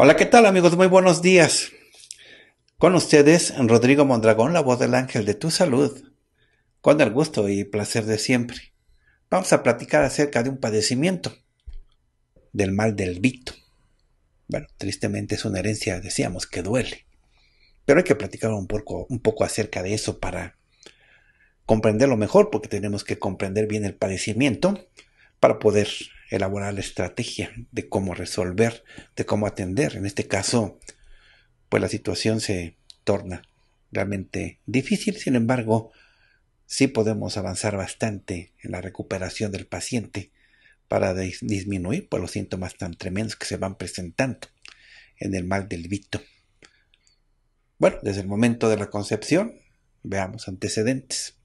Hola, ¿qué tal amigos? Muy buenos días. Con ustedes, Rodrigo Mondragón, la voz del ángel de tu salud, con el gusto y placer de siempre. Vamos a platicar acerca de un padecimiento, del mal del vito. Bueno, tristemente es una herencia, decíamos, que duele. Pero hay que platicar un poco, un poco acerca de eso para comprenderlo mejor, porque tenemos que comprender bien el padecimiento para poder elaborar la estrategia de cómo resolver, de cómo atender. En este caso, pues la situación se torna realmente difícil, sin embargo, sí podemos avanzar bastante en la recuperación del paciente para disminuir por pues, los síntomas tan tremendos que se van presentando en el mal del vito. Bueno, desde el momento de la concepción, veamos antecedentes.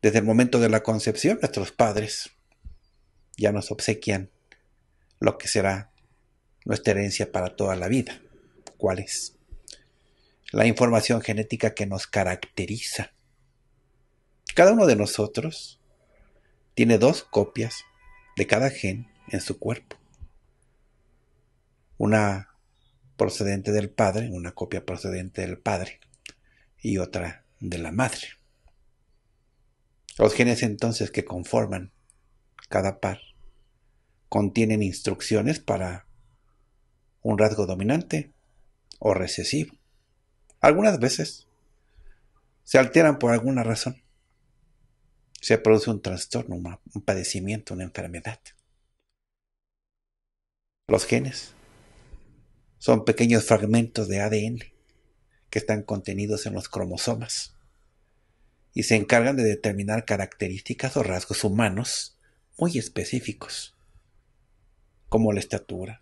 Desde el momento de la concepción, nuestros padres ya nos obsequian lo que será nuestra herencia para toda la vida. ¿Cuál es? La información genética que nos caracteriza. Cada uno de nosotros tiene dos copias de cada gen en su cuerpo. Una procedente del padre, una copia procedente del padre y otra de la madre. Los genes entonces que conforman cada par. Contienen instrucciones para un rasgo dominante o recesivo. Algunas veces se alteran por alguna razón. Se produce un trastorno, un padecimiento, una enfermedad. Los genes son pequeños fragmentos de ADN que están contenidos en los cromosomas y se encargan de determinar características o rasgos humanos muy específicos, como la estatura,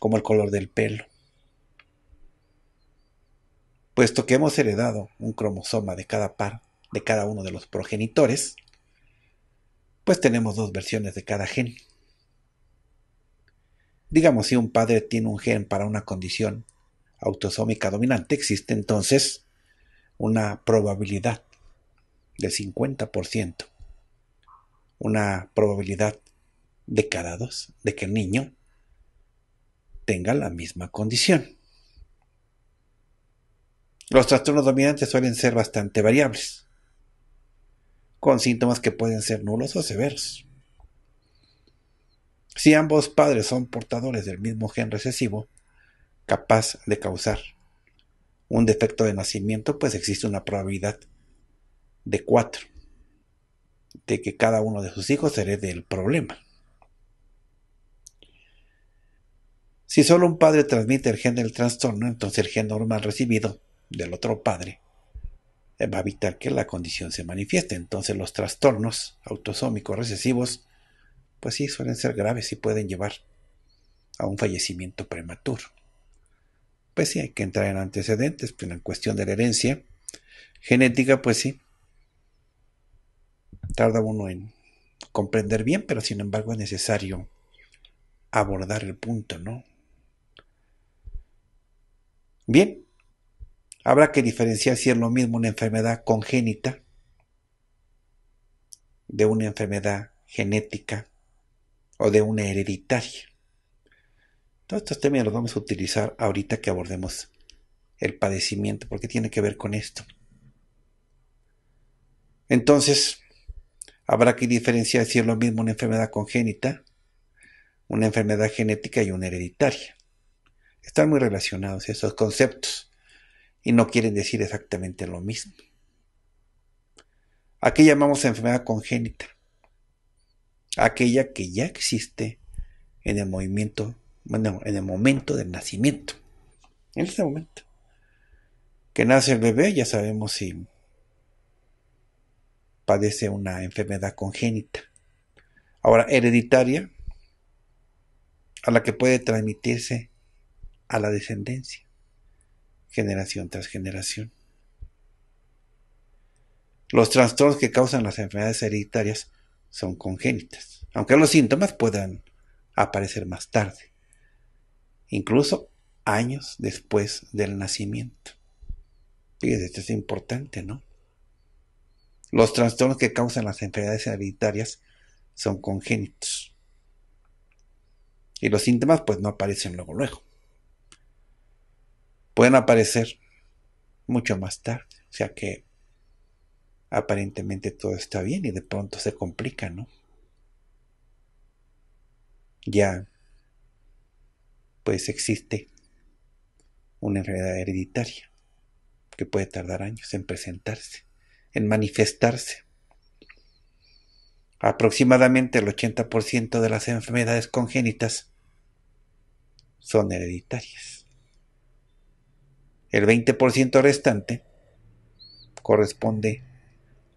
como el color del pelo, puesto que hemos heredado un cromosoma de cada par de cada uno de los progenitores, pues tenemos dos versiones de cada gen. Digamos, si un padre tiene un gen para una condición autosómica dominante, existe entonces una probabilidad del 50% una probabilidad de cada dos de que el niño tenga la misma condición. Los trastornos dominantes suelen ser bastante variables, con síntomas que pueden ser nulos o severos. Si ambos padres son portadores del mismo gen recesivo, capaz de causar un defecto de nacimiento, pues existe una probabilidad de cuatro de que cada uno de sus hijos herede el problema. Si solo un padre transmite el gen del trastorno, entonces el gen normal recibido del otro padre eh, va a evitar que la condición se manifieste. Entonces los trastornos autosómicos recesivos, pues sí, suelen ser graves y pueden llevar a un fallecimiento prematuro. Pues sí, hay que entrar en antecedentes, en cuestión de la herencia genética, pues sí, tarda uno en comprender bien, pero sin embargo es necesario abordar el punto, ¿no? Bien, habrá que diferenciar si es lo mismo una enfermedad congénita de una enfermedad genética o de una hereditaria. Todos estos temas los vamos a utilizar ahorita que abordemos el padecimiento, porque tiene que ver con esto. Entonces, Habrá que diferenciar si es lo mismo una enfermedad congénita, una enfermedad genética y una hereditaria. Están muy relacionados esos conceptos y no quieren decir exactamente lo mismo. Aquí llamamos enfermedad congénita, aquella que ya existe en el movimiento, en el momento del nacimiento, en ese momento. Que nace el bebé, ya sabemos si padece una enfermedad congénita. Ahora, hereditaria, a la que puede transmitirse a la descendencia, generación tras generación. Los trastornos que causan las enfermedades hereditarias son congénitas, aunque los síntomas puedan aparecer más tarde, incluso años después del nacimiento. Fíjense, esto es importante, ¿no? Los trastornos que causan las enfermedades hereditarias son congénitos. Y los síntomas pues no aparecen luego luego. Pueden aparecer mucho más tarde. O sea que aparentemente todo está bien y de pronto se complica, ¿no? Ya pues existe una enfermedad hereditaria que puede tardar años en presentarse en manifestarse. Aproximadamente el 80% de las enfermedades congénitas son hereditarias. El 20% restante corresponde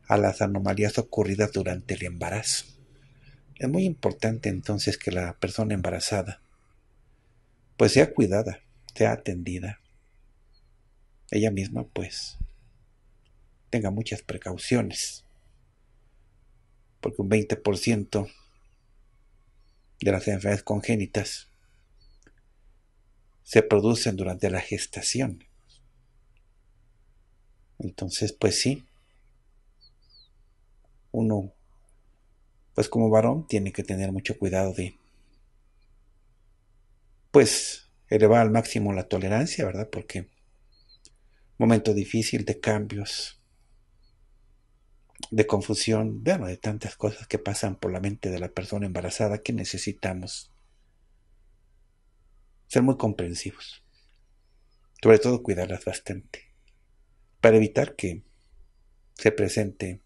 a las anomalías ocurridas durante el embarazo. Es muy importante entonces que la persona embarazada pues sea cuidada, sea atendida. Ella misma pues tenga muchas precauciones, porque un 20% de las enfermedades congénitas se producen durante la gestación. Entonces, pues sí, uno, pues como varón, tiene que tener mucho cuidado de, pues, elevar al máximo la tolerancia, ¿verdad? Porque momento difícil de cambios, de confusión, de tantas cosas que pasan por la mente de la persona embarazada que necesitamos ser muy comprensivos. Sobre todo cuidarlas bastante para evitar que se presente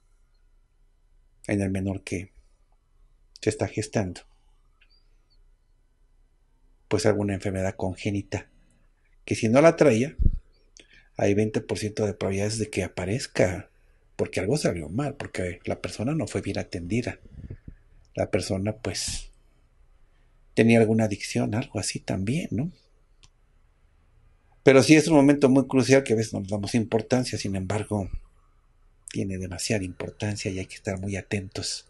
en el menor que se está gestando pues alguna enfermedad congénita que si no la traía hay 20% de probabilidades de que aparezca porque algo salió mal, porque la persona no fue bien atendida. La persona pues tenía alguna adicción, algo así también, ¿no? Pero sí es un momento muy crucial que a veces no nos damos importancia, sin embargo, tiene demasiada importancia y hay que estar muy atentos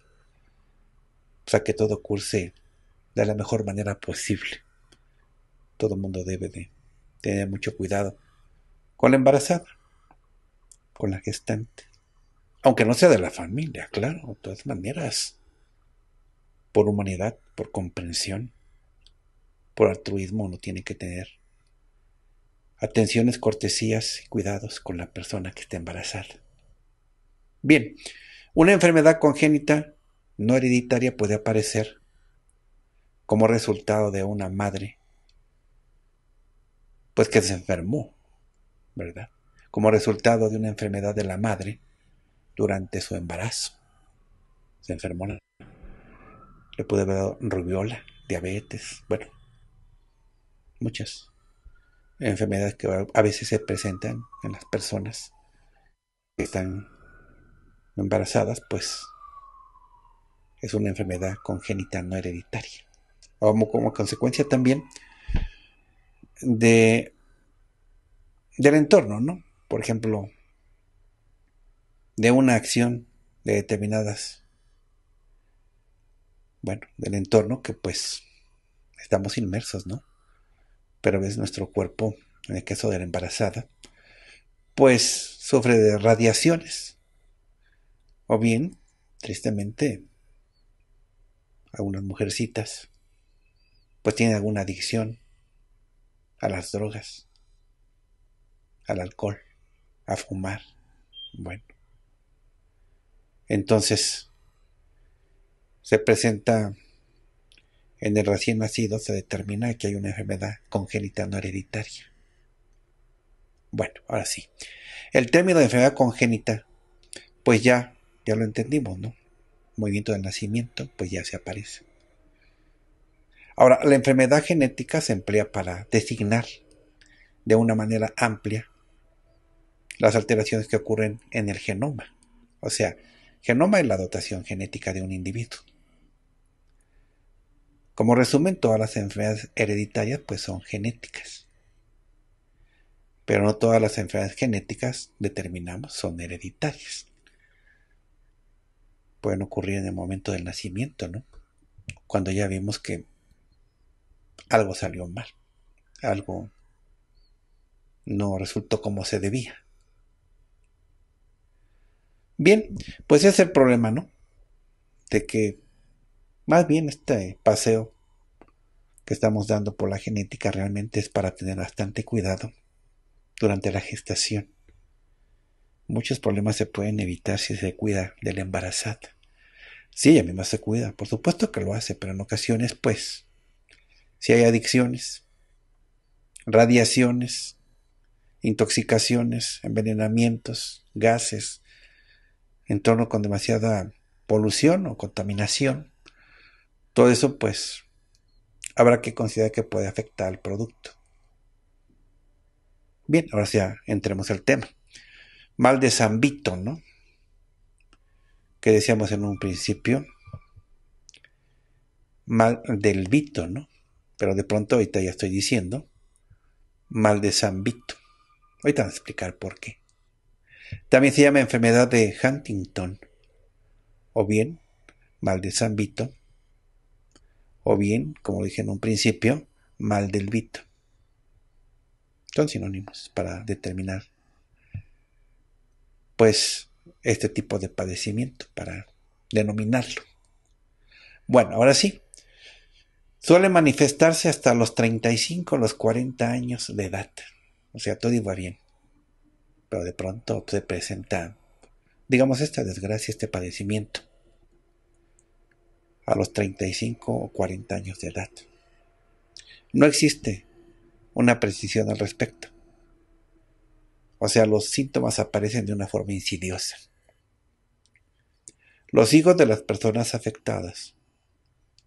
o sea, que todo curse de la mejor manera posible. Todo el mundo debe de tener mucho cuidado con la embarazada, con la gestante. Aunque no sea de la familia, claro, de todas maneras. Por humanidad, por comprensión, por altruismo uno tiene que tener atenciones, cortesías y cuidados con la persona que está embarazada. Bien, una enfermedad congénita no hereditaria puede aparecer como resultado de una madre, pues que se enfermó, ¿verdad? Como resultado de una enfermedad de la madre durante su embarazo. Se enfermó. Le pudo haber dado rubiola, diabetes, bueno, muchas enfermedades que a veces se presentan en las personas que están embarazadas, pues es una enfermedad congénita no hereditaria. Como, como consecuencia también de, del entorno, ¿no? Por ejemplo, de una acción de determinadas, bueno, del entorno que pues estamos inmersos, ¿no? Pero ves nuestro cuerpo, en el caso de la embarazada, pues sufre de radiaciones. O bien, tristemente, algunas mujercitas, pues tienen alguna adicción a las drogas, al alcohol, a fumar. Bueno, entonces, se presenta en el recién nacido, se determina que hay una enfermedad congénita no hereditaria. Bueno, ahora sí. El término de enfermedad congénita, pues ya, ya lo entendimos, ¿no? Movimiento del nacimiento, pues ya se aparece. Ahora, la enfermedad genética se emplea para designar de una manera amplia las alteraciones que ocurren en el genoma. O sea, Genoma es la dotación genética de un individuo. Como resumen, todas las enfermedades hereditarias pues son genéticas. Pero no todas las enfermedades genéticas determinamos son hereditarias. Pueden ocurrir en el momento del nacimiento, ¿no? Cuando ya vimos que algo salió mal, algo no resultó como se debía. Bien, pues ese es el problema, ¿no? De que más bien este paseo que estamos dando por la genética realmente es para tener bastante cuidado durante la gestación. Muchos problemas se pueden evitar si se cuida del la embarazada. Sí, ella misma se cuida, por supuesto que lo hace, pero en ocasiones, pues, si hay adicciones, radiaciones, intoxicaciones, envenenamientos, gases, torno con demasiada polución o contaminación, todo eso pues habrá que considerar que puede afectar al producto. Bien, ahora ya entremos al tema. Mal de San ¿no? Que decíamos en un principio. Mal del Vito, ¿no? Pero de pronto ahorita ya estoy diciendo mal de San Ahorita voy a explicar por qué. También se llama enfermedad de Huntington, o bien mal de San Vito, o bien, como dije en un principio, mal del Vito. Son sinónimos para determinar, pues, este tipo de padecimiento, para denominarlo. Bueno, ahora sí, Suele manifestarse hasta los 35, los 40 años de edad. O sea, todo iba bien pero de pronto se presenta, digamos, esta desgracia, este padecimiento, a los 35 o 40 años de edad. No existe una precisión al respecto. O sea, los síntomas aparecen de una forma insidiosa. Los hijos de las personas afectadas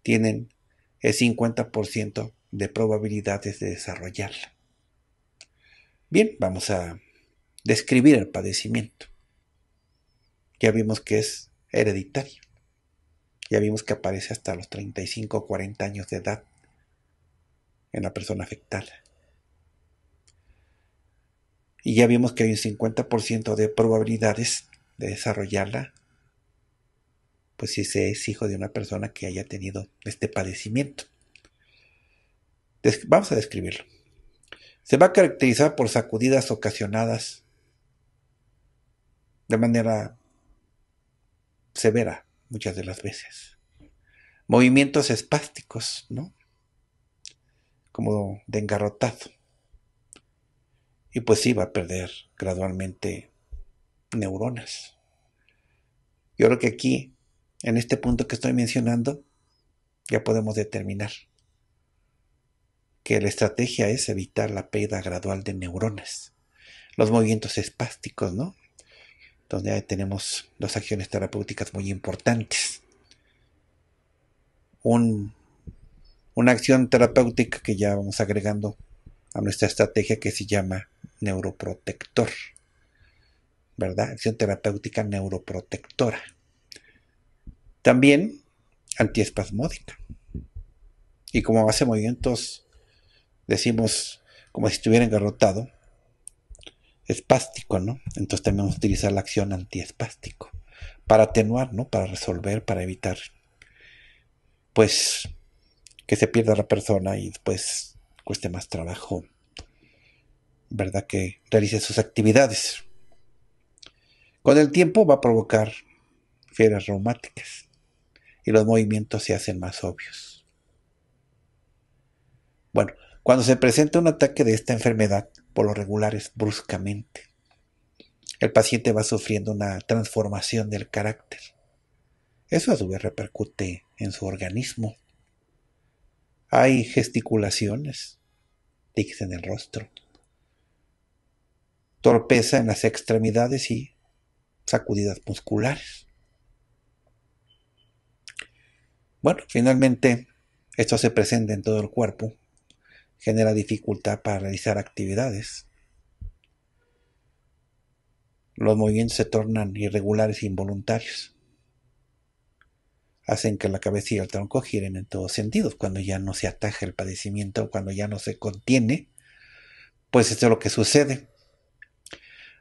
tienen el 50% de probabilidades de desarrollarla. Bien, vamos a describir el padecimiento. Ya vimos que es hereditario. Ya vimos que aparece hasta los 35 o 40 años de edad en la persona afectada. Y ya vimos que hay un 50% de probabilidades de desarrollarla, pues si se es hijo de una persona que haya tenido este padecimiento. vamos a describirlo. Se va a caracterizar por sacudidas ocasionadas de manera severa muchas de las veces. Movimientos espásticos, ¿no? Como de engarrotado. Y pues sí va a perder gradualmente neuronas. Yo creo que aquí, en este punto que estoy mencionando, ya podemos determinar que la estrategia es evitar la pérdida gradual de neuronas, los movimientos espásticos, ¿no? donde tenemos dos acciones terapéuticas muy importantes. una acción terapéutica que ya vamos agregando a nuestra estrategia que se llama neuroprotector. ¿Verdad? Acción terapéutica neuroprotectora. También antiespasmódica. Y como hace movimientos, decimos, como si estuviera engarrotado, espástico, ¿no? Entonces también vamos a utilizar la acción antiespástico para atenuar, ¿no? Para resolver, para evitar, pues, que se pierda la persona y después cueste más trabajo, ¿verdad? Que realice sus actividades. Con el tiempo va a provocar fieras reumáticas y los movimientos se hacen más obvios. Bueno, cuando se presenta un ataque de esta enfermedad, por lo regular es bruscamente. El paciente va sufriendo una transformación del carácter. Eso a su vez repercute en su organismo. Hay gesticulaciones, tics en el rostro, torpeza en las extremidades y sacudidas musculares. Bueno, finalmente esto se presenta en todo el cuerpo genera dificultad para realizar actividades. Los movimientos se tornan irregulares e involuntarios. Hacen que la cabeza y el tronco giren en todos sentidos. Cuando ya no se ataja el padecimiento, cuando ya no se contiene, pues esto es lo que sucede.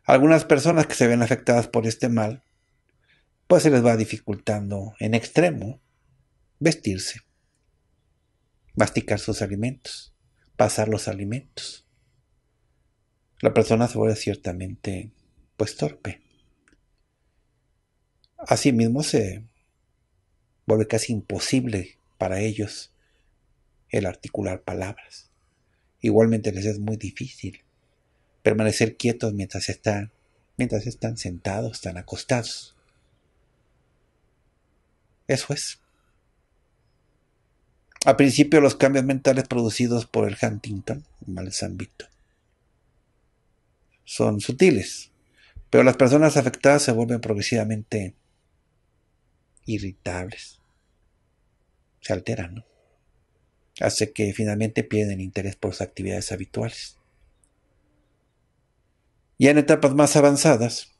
Algunas personas que se ven afectadas por este mal, pues se les va dificultando en extremo vestirse, masticar sus alimentos pasar los alimentos. La persona se vuelve ciertamente pues torpe. Asimismo se vuelve casi imposible para ellos el articular palabras. Igualmente les es muy difícil permanecer quietos mientras están, mientras están sentados, están acostados. Eso es a principio los cambios mentales producidos por el Huntington, mal San son sutiles, pero las personas afectadas se vuelven progresivamente irritables, se alteran, hace que finalmente pierden interés por sus actividades habituales. Ya en etapas más avanzadas,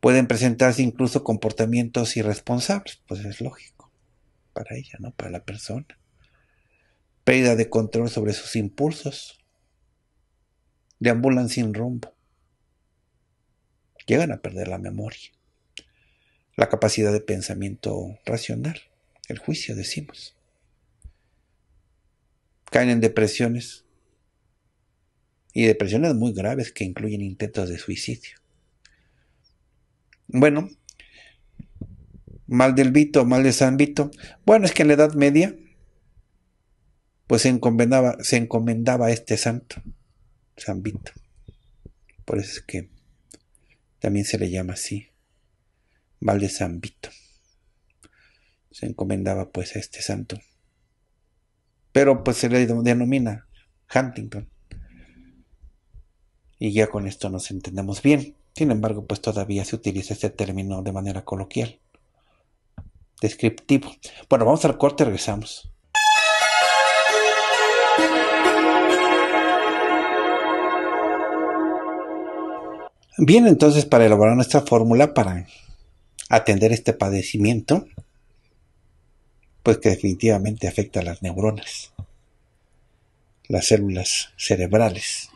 pueden presentarse incluso comportamientos irresponsables, pues es lógico para ella, ¿no? Para la persona. Pérdida de control sobre sus impulsos. Deambulan sin rumbo. Llegan a perder la memoria. La capacidad de pensamiento racional. El juicio, decimos. Caen en depresiones. Y depresiones muy graves que incluyen intentos de suicidio. Bueno, mal del Vito, mal de San Vito. Bueno, es que en la Edad Media, pues se encomendaba, se encomendaba a este santo, San Vito. Por eso es que también se le llama así, mal de San Vito. Se encomendaba pues a este santo. Pero pues se le denomina Huntington. Y ya con esto nos entendemos bien. Sin embargo, pues todavía se utiliza este término de manera coloquial descriptivo. Bueno, vamos al corte, regresamos. Bien, entonces para elaborar nuestra fórmula para atender este padecimiento, pues que definitivamente afecta a las neuronas, las células cerebrales.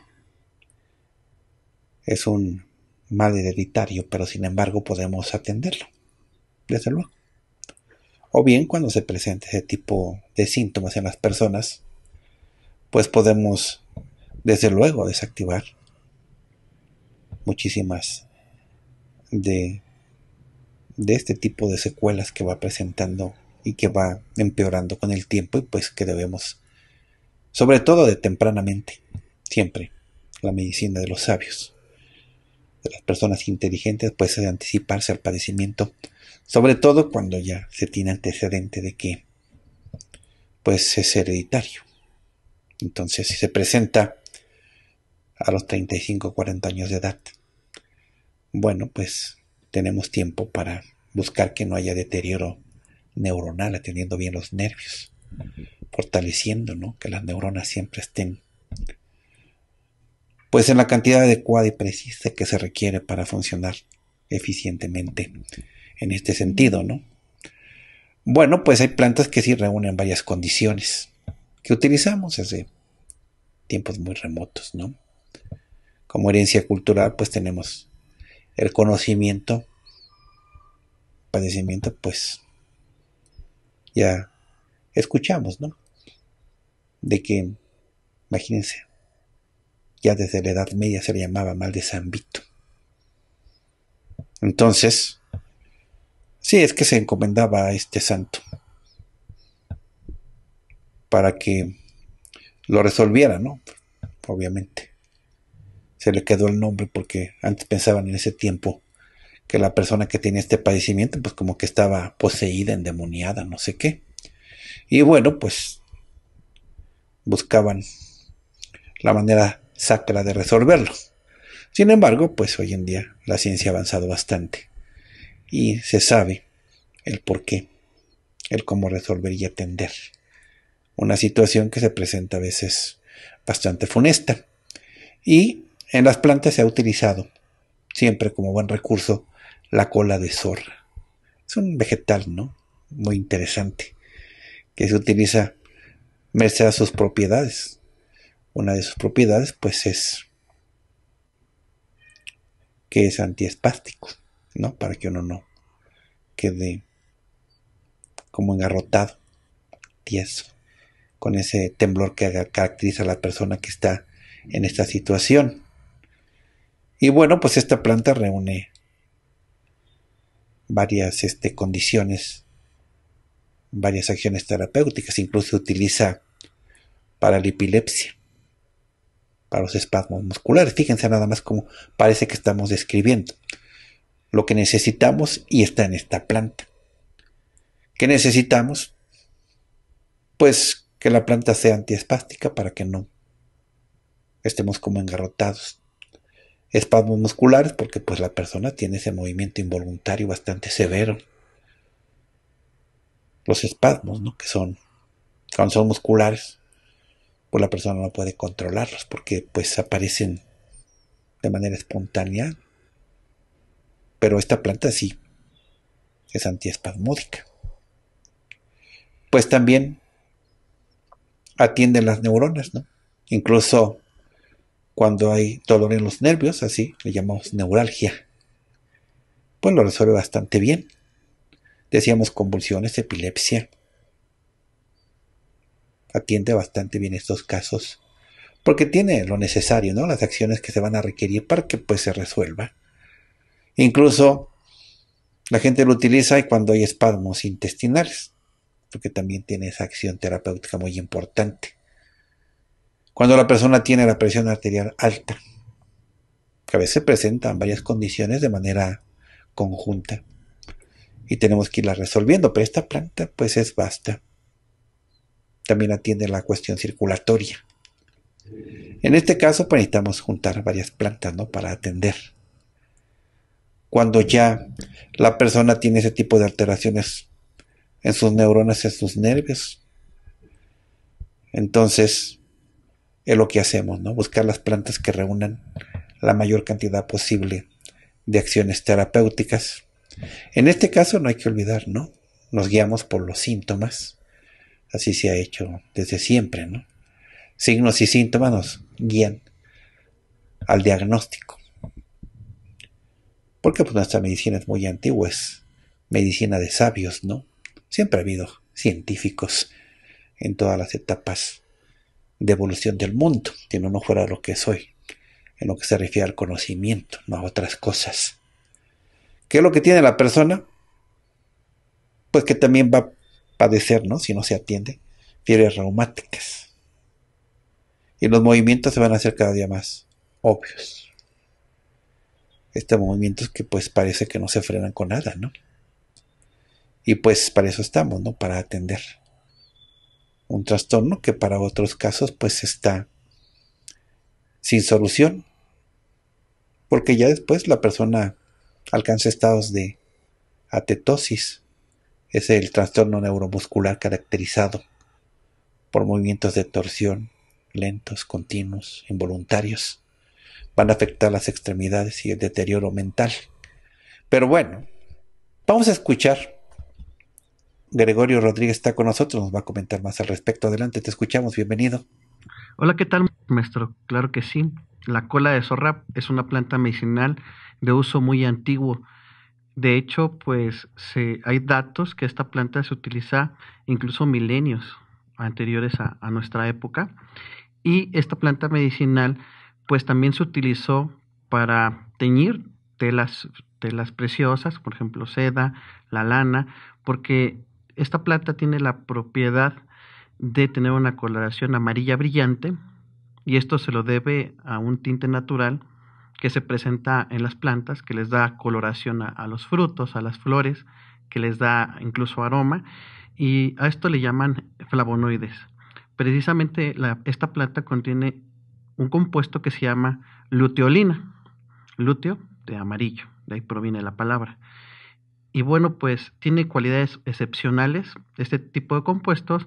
Es un mal hereditario, pero sin embargo podemos atenderlo, desde luego o bien cuando se presenta ese tipo de síntomas en las personas, pues podemos desde luego desactivar muchísimas de, de este tipo de secuelas que va presentando y que va empeorando con el tiempo y pues que debemos, sobre todo de tempranamente, siempre, la medicina de los sabios de las personas inteligentes pues, de anticiparse al padecimiento, sobre todo cuando ya se tiene antecedente de que pues es hereditario. Entonces, si se presenta a los 35 o 40 años de edad, bueno, pues tenemos tiempo para buscar que no haya deterioro neuronal, atendiendo bien los nervios, fortaleciendo ¿no? que las neuronas siempre estén pues en la cantidad adecuada y precisa que se requiere para funcionar eficientemente en este sentido, ¿no? Bueno, pues hay plantas que sí reúnen varias condiciones que utilizamos hace tiempos muy remotos, ¿no? Como herencia cultural, pues tenemos el conocimiento, padecimiento, pues ya escuchamos, ¿no? De que, imagínense, ya desde la Edad Media se le llamaba mal de San Vito. Entonces, sí, es que se encomendaba a este santo para que lo resolviera, ¿no? Obviamente. Se le quedó el nombre porque antes pensaban en ese tiempo que la persona que tenía este padecimiento, pues como que estaba poseída, endemoniada, no sé qué. Y bueno, pues buscaban la manera sacra de resolverlo. Sin embargo, pues hoy en día la ciencia ha avanzado bastante y se sabe el por qué, el cómo resolver y atender una situación que se presenta a veces bastante funesta. Y en las plantas se ha utilizado siempre como buen recurso la cola de zorra. Es un vegetal, ¿no? Muy interesante, que se utiliza merced a sus propiedades una de sus propiedades pues es que es antiespástico, ¿no? Para que uno no quede como engarrotado, tieso, con ese temblor que caracteriza a la persona que está en esta situación. Y bueno, pues esta planta reúne varias este, condiciones, varias acciones terapéuticas, incluso utiliza para la epilepsia para los espasmos musculares. Fíjense nada más como parece que estamos describiendo lo que necesitamos y está en esta planta. ¿Qué necesitamos? Pues que la planta sea antiespástica para que no estemos como engarrotados. Espasmos musculares porque pues la persona tiene ese movimiento involuntario bastante severo. Los espasmos, ¿no? Que son, cuando son musculares, pues, la persona no puede controlarlos porque pues aparecen de manera espontánea. Pero esta planta sí es antiespasmódica. Pues también atiende las neuronas, ¿no? Incluso cuando hay dolor en los nervios, así le llamamos neuralgia, pues lo resuelve bastante bien. Decíamos convulsiones, epilepsia, atiende bastante bien estos casos, porque tiene lo necesario, ¿no? Las acciones que se van a requerir para que pues se resuelva. Incluso la gente lo utiliza cuando hay espasmos intestinales, porque también tiene esa acción terapéutica muy importante. Cuando la persona tiene la presión arterial alta, que a veces presentan varias condiciones de manera conjunta y tenemos que irla resolviendo, pero esta planta pues es basta también atiende la cuestión circulatoria. En este caso, pues, necesitamos juntar varias plantas ¿no? para atender. Cuando ya la persona tiene ese tipo de alteraciones en sus neuronas, en sus nervios, entonces es lo que hacemos, ¿no? Buscar las plantas que reúnan la mayor cantidad posible de acciones terapéuticas. En este caso no hay que olvidar, ¿no? Nos guiamos por los síntomas Así se ha hecho desde siempre, ¿no? Signos y síntomas nos guían al diagnóstico. Porque pues nuestra medicina es muy antigua, es medicina de sabios, ¿no? Siempre ha habido científicos en todas las etapas de evolución del mundo, si no, no fuera lo que soy, en lo que se refiere al conocimiento, no a otras cosas. ¿Qué es lo que tiene la persona? Pues que también va padecer, ¿no? Si no se atiende, fiebres reumáticas. Y los movimientos se van a hacer cada día más obvios. Estos movimientos que pues parece que no se frenan con nada, ¿no? Y pues para eso estamos, ¿no? Para atender un trastorno que para otros casos pues está sin solución. Porque ya después la persona alcanza estados de atetosis, es el trastorno neuromuscular caracterizado por movimientos de torsión lentos, continuos, involuntarios. Van a afectar las extremidades y el deterioro mental. Pero bueno, vamos a escuchar. Gregorio Rodríguez está con nosotros, nos va a comentar más al respecto. Adelante, te escuchamos, bienvenido. Hola, ¿qué tal, maestro? Claro que sí. La cola de zorra es una planta medicinal de uso muy antiguo de hecho, pues se, hay datos que esta planta se utiliza incluso milenios anteriores a, nuestra época. Y esta planta medicinal, pues también se utilizó para teñir telas, telas preciosas, por ejemplo, seda, la lana, porque esta planta tiene la propiedad de tener una coloración amarilla brillante y esto se lo debe a un tinte natural que se presenta en las plantas, que les da coloración a, los frutos, a las flores, que les da incluso aroma, y a esto le llaman flavonoides. Precisamente esta planta contiene un compuesto que se llama luteolina, luteo de amarillo, de ahí proviene la palabra. Y bueno, pues tiene cualidades excepcionales este tipo de compuestos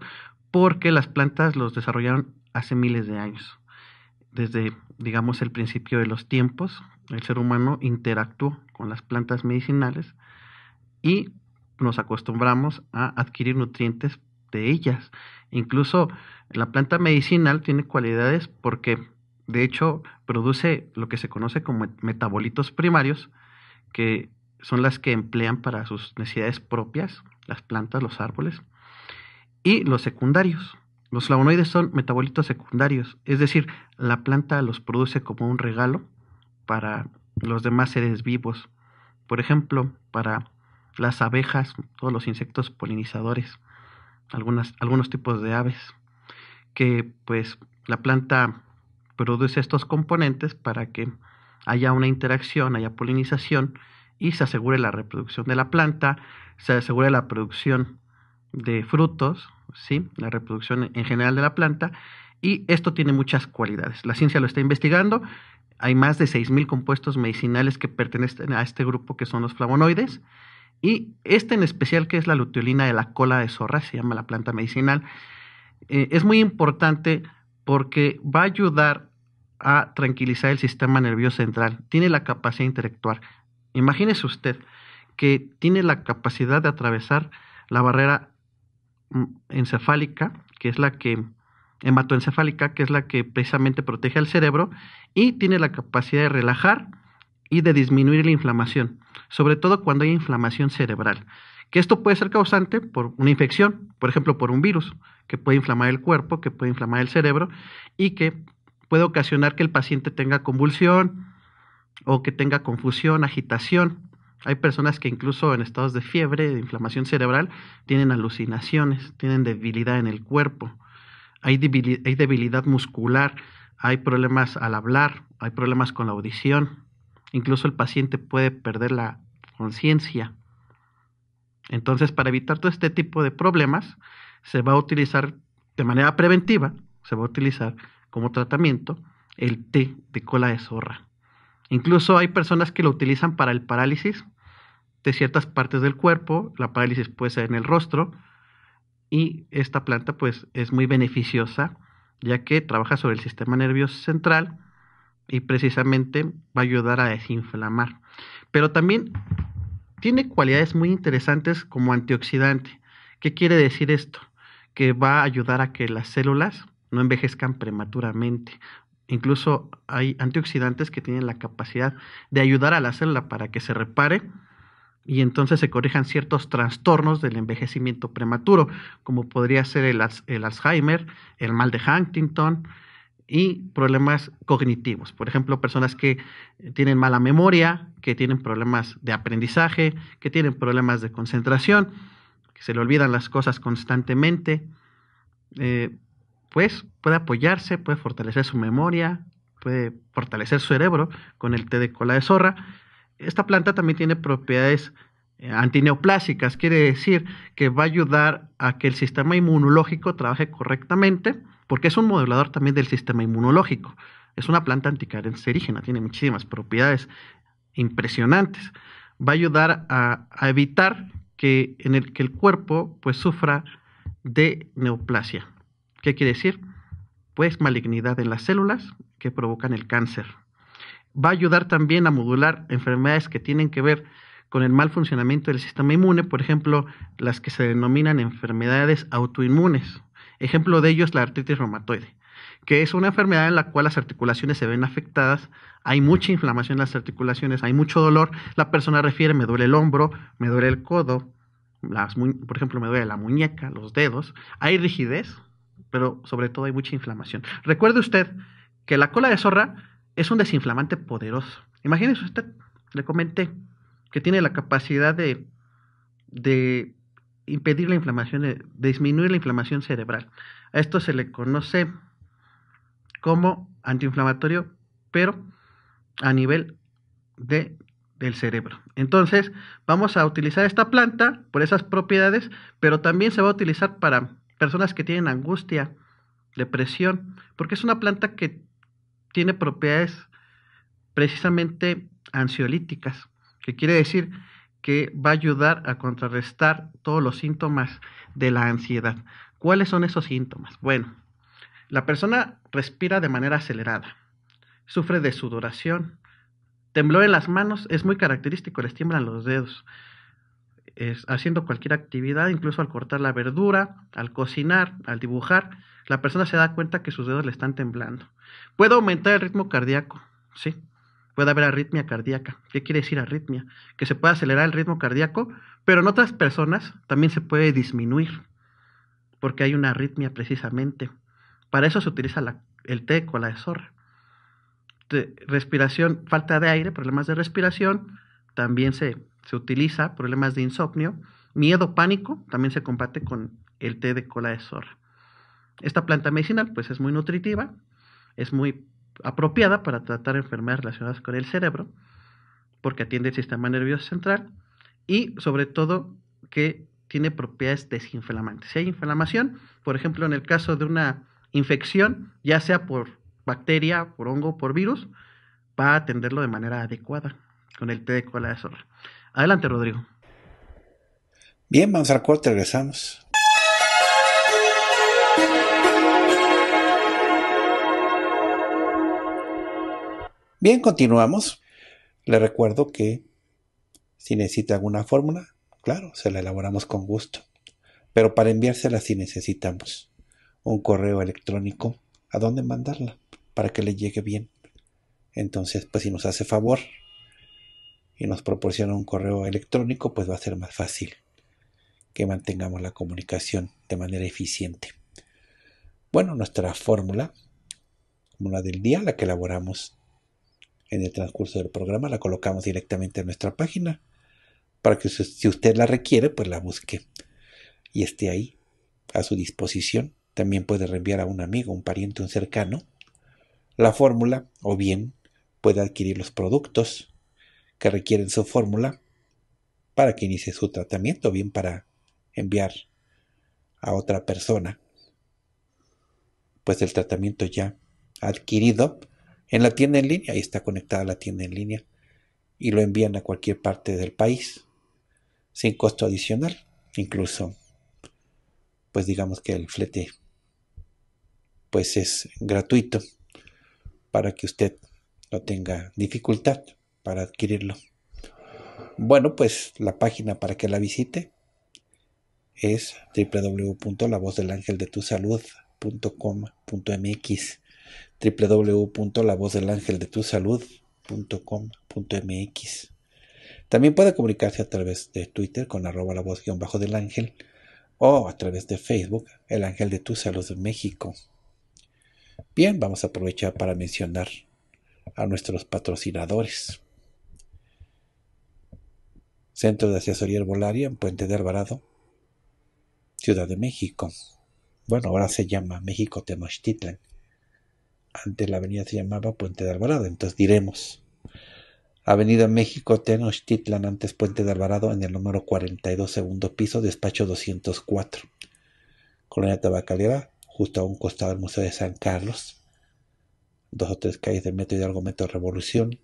porque las plantas los desarrollaron hace miles de años desde, digamos, el principio de los tiempos, el ser humano interactuó con las plantas medicinales y nos acostumbramos a adquirir nutrientes de ellas. Incluso la planta medicinal tiene cualidades porque, de hecho, produce lo que se conoce como metabolitos primarios, que son las que emplean para sus necesidades propias las plantas, los árboles, y los secundarios, los flavonoides son metabolitos secundarios, es decir, la planta los produce como un regalo para los demás seres vivos. Por ejemplo, para las abejas, todos los insectos polinizadores, algunas, algunos tipos de aves, que pues la planta produce estos componentes para que haya una interacción, haya polinización y se asegure la reproducción de la planta, se asegure la producción de frutos, ¿sí? la reproducción en general de la planta, y esto tiene muchas cualidades. La ciencia lo está investigando, hay más de 6.000 compuestos medicinales que pertenecen a este grupo que son los flavonoides, y este en especial que es la luteolina de la cola de zorra, se llama la planta medicinal, eh, es muy importante porque va a ayudar a tranquilizar el sistema nervioso central, tiene la capacidad de interactuar. Imagínese usted que tiene la capacidad de atravesar la barrera encefálica, que es la que hematoencefálica, que es la que precisamente protege al cerebro y tiene la capacidad de relajar y de disminuir la inflamación, sobre todo cuando hay inflamación cerebral, que esto puede ser causante por una infección, por ejemplo, por un virus, que puede inflamar el cuerpo, que puede inflamar el cerebro y que puede ocasionar que el paciente tenga convulsión o que tenga confusión, agitación, hay personas que incluso en estados de fiebre, de inflamación cerebral, tienen alucinaciones, tienen debilidad en el cuerpo, hay debilidad, muscular, hay problemas al hablar, hay problemas con la audición, incluso el paciente puede perder la conciencia. Entonces, para evitar todo este tipo de problemas, se va a utilizar de manera preventiva, se va a utilizar como tratamiento el té de cola de zorra. Incluso hay personas que lo utilizan para el parálisis de ciertas partes del cuerpo, la parálisis puede ser en el rostro, y esta planta pues es muy beneficiosa ya que trabaja sobre el sistema nervioso central y precisamente va a ayudar a desinflamar. Pero también tiene cualidades muy interesantes como antioxidante. ¿Qué quiere decir esto? Que va a ayudar a que las células no envejezcan prematuramente. Incluso hay antioxidantes que tienen la capacidad de ayudar a la célula para que se repare y entonces se corrijan ciertos trastornos del envejecimiento prematuro, como podría ser el, Alzheimer, el mal de Huntington y problemas cognitivos. Por ejemplo, personas que tienen mala memoria, que tienen problemas de aprendizaje, que tienen problemas de concentración, que se le olvidan las cosas constantemente, eh, pues puede apoyarse, puede fortalecer su memoria, puede fortalecer su cerebro con el té de cola de zorra esta planta también tiene propiedades eh, antineoplásicas, quiere decir que va a ayudar a que el sistema inmunológico trabaje correctamente, porque es un modulador también del sistema inmunológico. Es una planta anticancerígena, tiene muchísimas propiedades impresionantes. Va a ayudar a, evitar que, en el, que el cuerpo pues, sufra de neoplasia. ¿Qué quiere decir? Pues malignidad en las células que provocan el cáncer va a ayudar también a modular enfermedades que tienen que ver con el mal funcionamiento del sistema inmune, por ejemplo, las que se denominan enfermedades autoinmunes. Ejemplo de ello es la artritis reumatoide, que es una enfermedad en la cual las articulaciones se ven afectadas, hay mucha inflamación en las articulaciones, hay mucho dolor, la persona refiere me duele el hombro, me duele el codo, por ejemplo me duele la muñeca, los dedos, hay rigidez, pero sobre todo hay mucha inflamación. Recuerde usted que la cola de zorra es un desinflamante poderoso. imagínense usted, le comenté, que tiene la capacidad de, de impedir la inflamación, disminuir la inflamación cerebral. A esto se le conoce como antiinflamatorio, pero a nivel de, del cerebro. Entonces, vamos a utilizar esta planta por esas propiedades, pero también se va a utilizar para personas que tienen angustia, depresión, porque es una planta que tiene propiedades precisamente ansiolíticas, que quiere decir que va a ayudar a contrarrestar todos los síntomas de la ansiedad. ¿Cuáles son esos síntomas? Bueno, la persona respira de manera acelerada, sufre de sudoración, temblor en las manos, es muy característico, les tiemblan los dedos, haciendo cualquier actividad, incluso al cortar la verdura, al cocinar, al dibujar, la persona se da cuenta que sus dedos le están temblando. Puede aumentar el ritmo cardíaco, ¿sí? Puede haber arritmia cardíaca. ¿Qué quiere decir arritmia? Que se puede acelerar el ritmo cardíaco, pero en otras personas también se puede disminuir, porque hay una arritmia precisamente. Para eso se utiliza el té con la de respiración, falta de aire, problemas de respiración, también se, se utiliza, problemas de insomnio, miedo, pánico, también se combate con el té de cola de zorra. Esta planta medicinal pues es muy nutritiva, es muy apropiada para tratar enfermedades relacionadas con el cerebro, porque atiende el sistema nervioso central y sobre todo que tiene propiedades desinflamantes. Si hay inflamación, por ejemplo, en el caso de una infección, ya sea por bacteria, por hongo, por virus, va a atenderlo de manera adecuada con el té de cola de zorra. Adelante, Rodrigo. Bien, vamos al corte, regresamos. Bien, continuamos. Le recuerdo que si necesita alguna fórmula, claro, se la elaboramos con gusto. Pero para enviársela si necesitamos un correo electrónico a dónde mandarla para que le llegue bien. Entonces, pues si nos hace favor, y nos proporciona un correo electrónico, pues va a ser más fácil que mantengamos la comunicación de manera eficiente. Bueno, nuestra fórmula, ...como la del día, la que elaboramos en el transcurso del programa, la colocamos directamente en nuestra página para que si usted la requiere, pues la busque y esté ahí a su disposición. También puede reenviar a un amigo, un pariente, un cercano la fórmula o bien puede adquirir los productos que requieren su fórmula para que inicie su tratamiento, bien para enviar a otra persona, pues el tratamiento ya adquirido en la tienda en línea, y está conectada la tienda en línea, y lo envían a cualquier parte del país, sin costo adicional, incluso, pues digamos que el flete, pues es gratuito, para que usted no tenga dificultad para adquirirlo. Bueno, pues la página para que la visite es www.lavozdelangeldetusalud.com.mx www.lavozdelangeldetusalud.com.mx También puede comunicarse a través de Twitter con arroba la voz guión bajo del ángel o a través de Facebook El Ángel de Tu Salud de México. Bien, vamos a aprovechar para mencionar a nuestros patrocinadores. Centro de Asesoría Herbolaria en Puente de Alvarado, Ciudad de México. Bueno, ahora se llama México Tenochtitlan. Antes la avenida se llamaba Puente de Alvarado, entonces diremos. Avenida México Tenochtitlan, antes Puente de Alvarado, en el número 42, segundo piso, despacho 204. Colonia Tabacalera, justo a un costado del Museo de San Carlos. Dos o tres calles de metro y algo metro Revolución.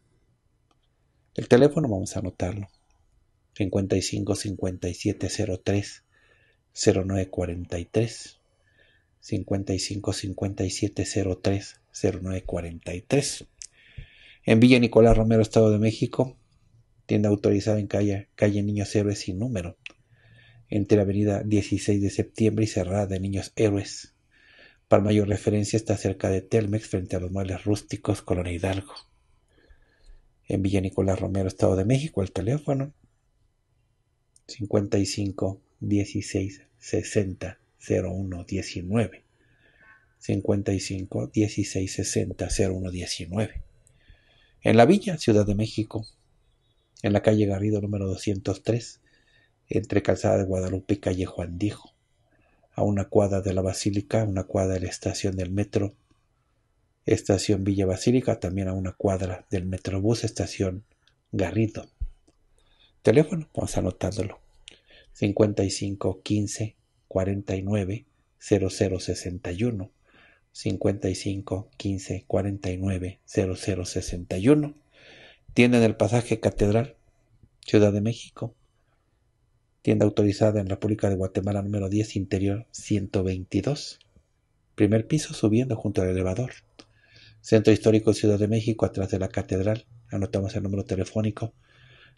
El teléfono vamos a anotarlo. 55 57 03 55 57 03 en Villa Nicolás Romero, Estado de México, tienda autorizada en calle, calle Niños Héroes sin número, entre la avenida 16 de septiembre y cerrada de Niños Héroes. Para mayor referencia está cerca de Telmex frente a los muebles rústicos Colonia Hidalgo. En Villa Nicolás Romero, Estado de México, el teléfono 55 16 60 01 19. 55 16 60 01 19. En la Villa, Ciudad de México, en la calle Garrido número 203, entre Calzada de Guadalupe y calle Juan Dijo, a una cuadra de la Basílica, a una cuadra de la estación del metro, estación Villa Basílica, también a una cuadra del Metrobús, estación Garrido teléfono, vamos anotándolo. 55 15 49 0061. 55 15 49 0061. Tienda en el pasaje Catedral, Ciudad de México. Tienda autorizada en República de Guatemala número 10, interior 122. Primer piso subiendo junto al elevador. Centro Histórico Ciudad de México, atrás de la Catedral. Anotamos el número telefónico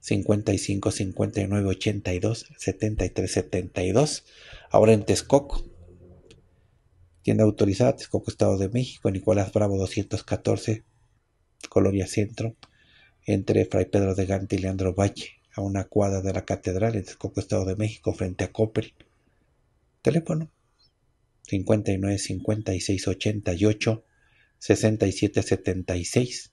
55 59 82 73 72. Ahora en Texcoco. Tienda autorizada, Texcoco, Estado de México, Nicolás Bravo 214, Colonia Centro, entre Fray Pedro de Gante y Leandro Valle, a una cuadra de la Catedral en Texcoco, Estado de México, frente a Copri. Teléfono 59 56 88 67 76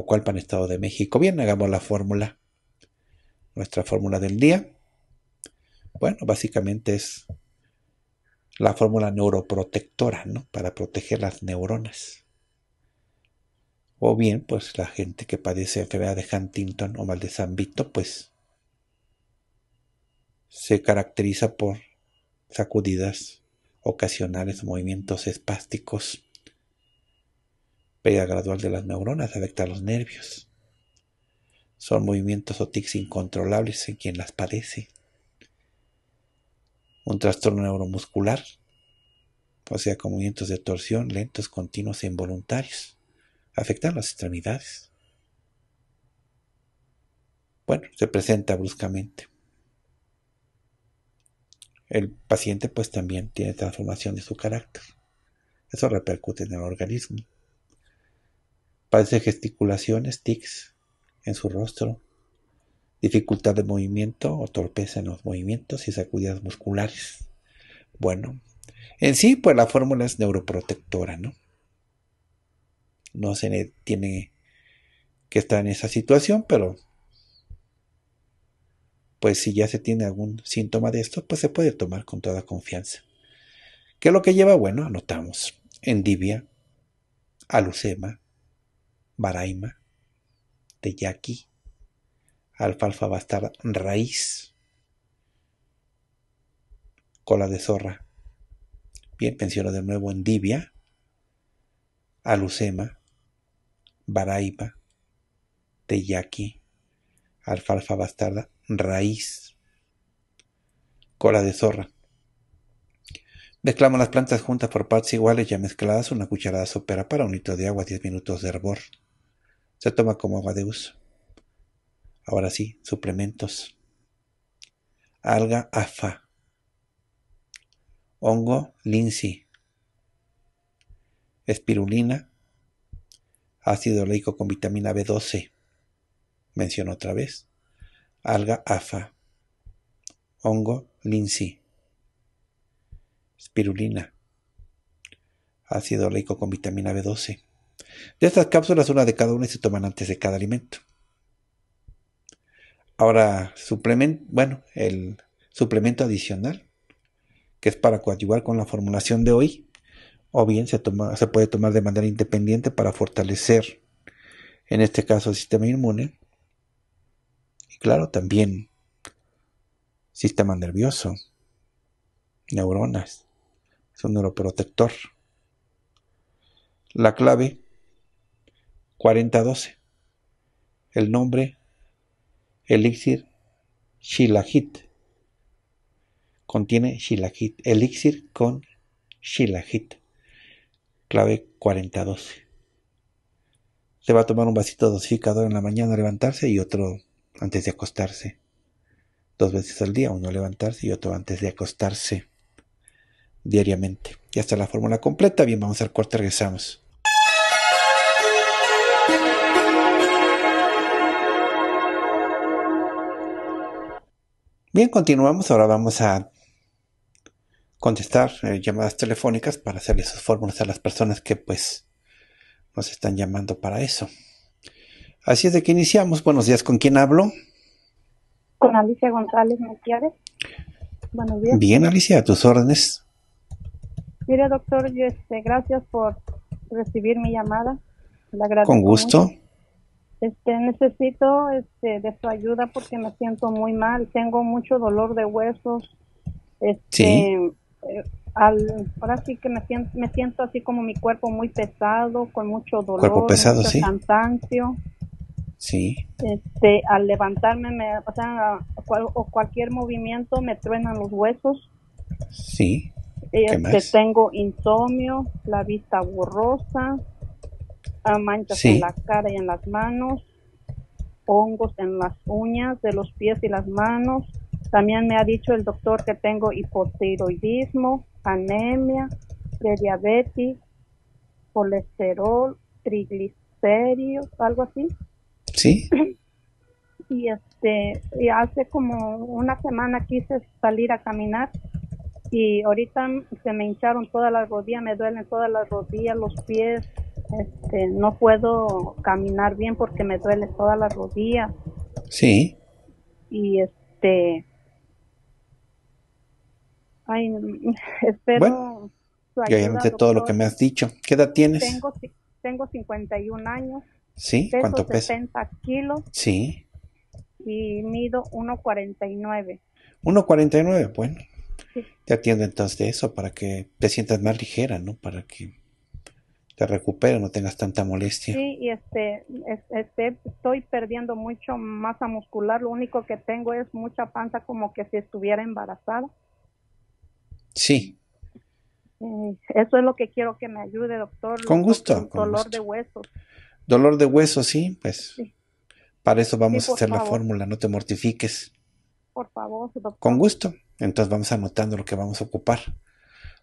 cual para el Estado de México. Bien, hagamos la fórmula. Nuestra fórmula del día. Bueno, básicamente es la fórmula neuroprotectora, ¿no? Para proteger las neuronas. O bien, pues la gente que padece enfermedad de Huntington o mal de San Vito, pues se caracteriza por sacudidas ocasionales, movimientos espásticos, Pérdida gradual de las neuronas afecta a los nervios. Son movimientos o tics incontrolables en quien las padece. Un trastorno neuromuscular, o sea, con movimientos de torsión lentos, continuos e involuntarios, afectan las extremidades. Bueno, se presenta bruscamente. El paciente pues también tiene transformación de su carácter. Eso repercute en el organismo. Padece gesticulaciones, tics en su rostro, dificultad de movimiento o torpeza en los movimientos y sacudidas musculares. Bueno, en sí, pues la fórmula es neuroprotectora, ¿no? No se tiene que estar en esa situación, pero pues si ya se tiene algún síntoma de esto, pues se puede tomar con toda confianza. ¿Qué es lo que lleva? Bueno, anotamos endivia, alucema, Baraima, Teyaki, Alfalfa Bastarda, Raíz, Cola de Zorra. Bien, pensionó de nuevo en Divia, Alucema, Baraima, Teyaki, Alfalfa Bastarda, Raíz, Cola de Zorra. Mezclamos las plantas juntas por partes iguales ya mezcladas, una cucharada sopera para un litro de agua, 10 minutos de hervor se toma como agua de uso. Ahora sí, suplementos. Alga afa. Hongo linsi. Espirulina. Ácido oleico con vitamina B12. Menciono otra vez. Alga afa. Hongo linsi. Espirulina. Ácido oleico con vitamina B12 de estas cápsulas, una de cada una se toman antes de cada alimento. Ahora, suplemento, bueno, el suplemento adicional, que es para coadyuvar con la formulación de hoy, o bien se, toma, se puede tomar de manera independiente para fortalecer, en este caso, el sistema inmune. Y claro, también sistema nervioso, neuronas, es un neuroprotector. La clave 40.12. El nombre Elixir Shilajit. Contiene Shilajit. Elixir con Shilajit. Clave 4012. Se va a tomar un vasito dosificador en la mañana al levantarse y otro antes de acostarse. Dos veces al día, uno al levantarse y otro antes de acostarse diariamente. Ya está la fórmula completa. Bien, vamos al corte, regresamos. Bien, continuamos. Ahora vamos a contestar eh, llamadas telefónicas para hacerle sus fórmulas a las personas que pues nos están llamando para eso. Así es de que iniciamos. Buenos días, ¿con quién hablo? Con Alicia González Bien, Alicia, a tus órdenes. Mire, doctor, este, gracias por recibir mi llamada. Con gusto. Este, necesito este, de su ayuda porque me siento muy mal, tengo mucho dolor de huesos. Este, eh, ahora sí que me siento, me siento así como mi cuerpo muy pesado, con mucho dolor, pesado, mucho cansancio. Sí. Este, al levantarme, me, o cualquier movimiento me truenan los huesos. Sí. Este, tengo insomnio, la vista borrosa, manchas en la cara y en las manos, hongos en las uñas de los pies y las manos. También me ha dicho el doctor que tengo hipotiroidismo, anemia, pre-diabetes, colesterol, triglicéridos, algo así. Sí. y este, y hace como una semana quise salir a caminar y ahorita se me hincharon todas las rodillas, me duelen todas las rodillas, los pies, este, no puedo caminar bien porque me duele toda la rodilla. Sí. Y este... Ay, espero... Bueno, todo lo que me has dicho. ¿Qué edad tienes? Tengo, tengo 51 años. Sí, ¿cuánto peso? 60 kilos. Sí. Y mido 1,49. 1,49, bueno. Sí. Te atiendo entonces de eso para que te sientas más ligera, ¿no? Para que te no tengas tanta molestia. Sí, y este, este, estoy perdiendo mucho masa muscular, lo único que tengo es mucha panza como que si estuviera embarazada. Sí. Eso es lo que quiero que me ayude, doctor. Con gusto. dolor de huesos. Dolor de huesos, sí, pues. Para eso vamos a hacer la fórmula, no te mortifiques. Por favor, Con gusto. Entonces vamos anotando lo que vamos a ocupar.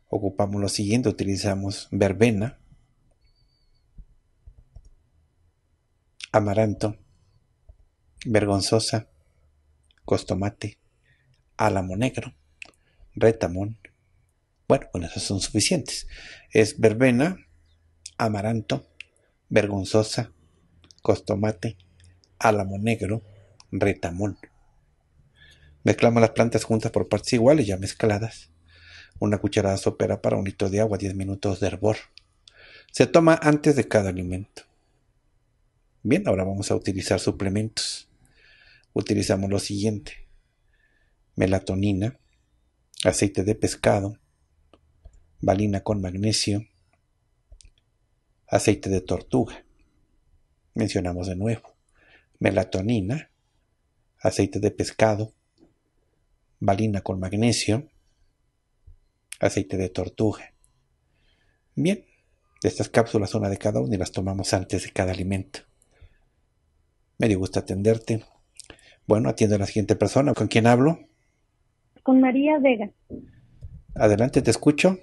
Ocupamos lo siguiente, utilizamos verbena, amaranto, vergonzosa, costomate, álamo negro, retamón. Bueno, bueno, esos son suficientes. Es verbena, amaranto, vergonzosa, costomate, álamo negro, retamón. Mezclamos las plantas juntas por partes iguales, ya mezcladas. Una cucharada sopera para un litro de agua, 10 minutos de hervor. Se toma antes de cada alimento. Bien, ahora vamos a utilizar suplementos. Utilizamos lo siguiente. Melatonina, aceite de pescado, valina con magnesio, aceite de tortuga. Mencionamos de nuevo. Melatonina, aceite de pescado, valina con magnesio, aceite de tortuga. Bien, estas cápsulas una de cada una y las tomamos antes de cada alimento. Me dio gusto atenderte. Bueno, atiendo a la siguiente persona. ¿Con quién hablo? Con María Vega. Adelante, te escucho.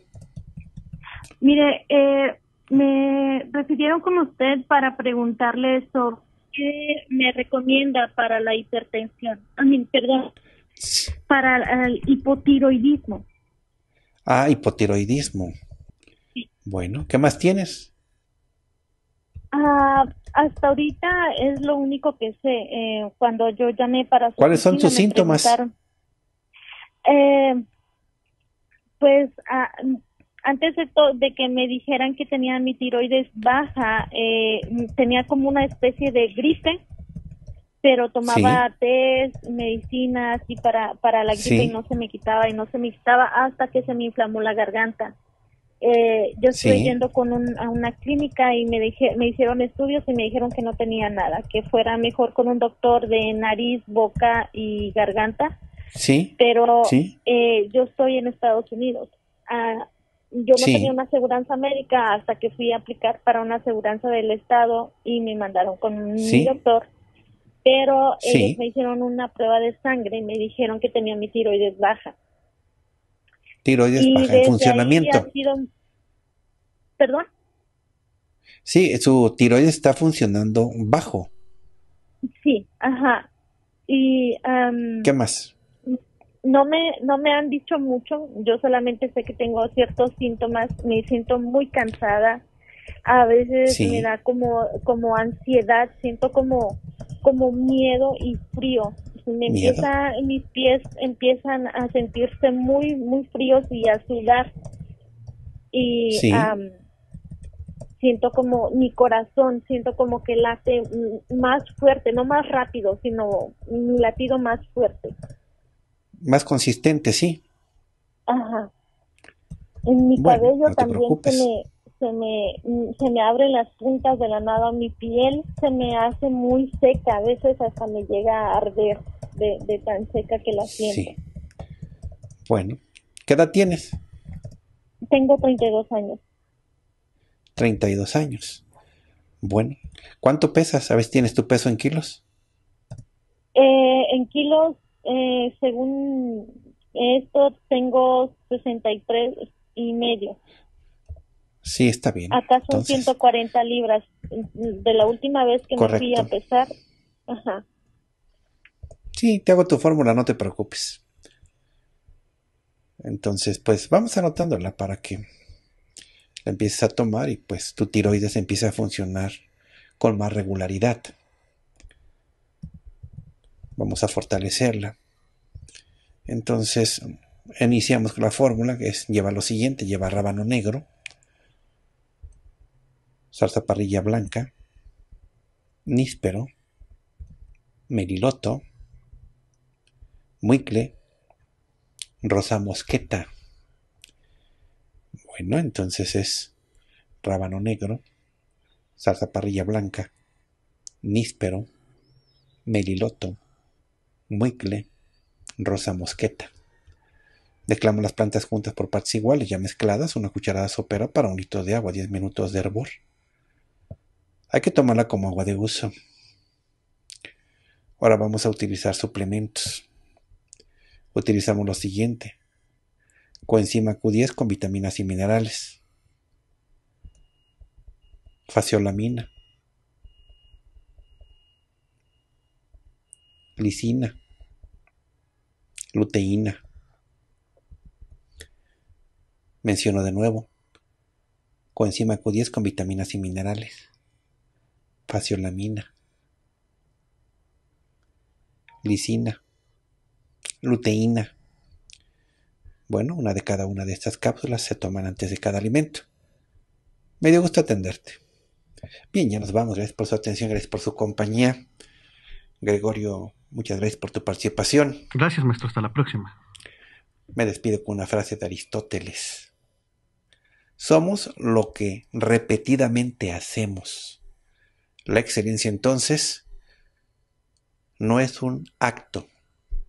Mire, eh, me recibieron con usted para preguntarle sobre qué me recomienda para la hipertensión. A ah, perdón, para el hipotiroidismo. Ah, hipotiroidismo. Sí. Bueno, ¿qué más tienes? Ah, hasta ahorita es lo único que sé. Eh, cuando yo llamé para... ¿Cuáles son sus síntomas? Eh, pues ah, antes de, que me dijeran que tenía mi tiroides baja, eh, tenía como una especie de gripe, pero tomaba test, medicinas y para, para la gripe y no se me quitaba y no se me quitaba hasta que se me inflamó la garganta. Eh, yo estoy yendo con a una clínica y me, dije, me hicieron estudios y me dijeron que no tenía nada, que fuera mejor con un doctor de nariz, boca y garganta. Sí. Pero eh, yo estoy en Estados Unidos. Ah, yo no tenía una aseguranza médica hasta que fui a aplicar para una aseguranza del Estado y me mandaron con un doctor. Pero ellos me hicieron una prueba de sangre y me dijeron que tenía mi tiroides baja Tiroides baja en funcionamiento. ¿Perdón? Sí, su tiroides está funcionando bajo. Sí, ajá. Y, ¿Qué más? No me, no me han dicho mucho, yo solamente sé que tengo ciertos síntomas, me siento muy cansada, a veces me da como, como ansiedad, siento como, como miedo y frío, me empieza, mis pies empiezan a sentirse muy, muy fríos y a sudar. Y siento como mi corazón, siento como que late más fuerte, no más rápido, sino mi latido más fuerte. Más consistente, sí. Ajá. En mi cabello también se me, se me, se me abren las puntas de la nada, mi piel se me hace muy seca, a veces hasta me llega a arder de, tan seca que la siento. Bueno, ¿qué edad tienes? Tengo 32 años. 32 años. Bueno, ¿cuánto pesas? ¿Sabes? ¿Tienes tu peso en kilos? Eh, en kilos, eh, según esto, tengo 63 y medio. Sí, está bien. Acá son 140 libras. De la última vez que me fui a pesar, ajá, Sí, te hago tu fórmula, no te preocupes. Entonces, pues vamos anotándola para que la empieces a tomar y pues tu tiroides empiece a funcionar con más regularidad. Vamos a fortalecerla. Entonces, iniciamos con la fórmula que es lleva lo siguiente, lleva rábano negro, salsa parrilla blanca, níspero, meriloto, Muicle, Rosa Mosqueta. Bueno, entonces es rábano negro, salsa parrilla blanca, níspero, meliloto, muicle, rosa mosqueta. Declamo las plantas juntas por partes iguales, ya mezcladas, una cucharada sopera para un litro de agua, 10 minutos de hervor. Hay que tomarla como agua de uso. Ahora vamos a utilizar suplementos utilizamos lo siguiente. Coenzima Q10 con vitaminas y minerales. Faciolamina. Glicina. Luteína. Menciono de nuevo. Coenzima Q10 con vitaminas y minerales. Faciolamina. Glicina luteína. Bueno, una de cada una de estas cápsulas se toman antes de cada alimento. Me dio gusto atenderte. Bien, ya nos vamos. Gracias por su atención, gracias por su compañía. Gregorio, muchas gracias por tu participación. Gracias, maestro. Hasta la próxima. Me despido con una frase de Aristóteles. Somos lo que repetidamente hacemos. La excelencia entonces no es un acto,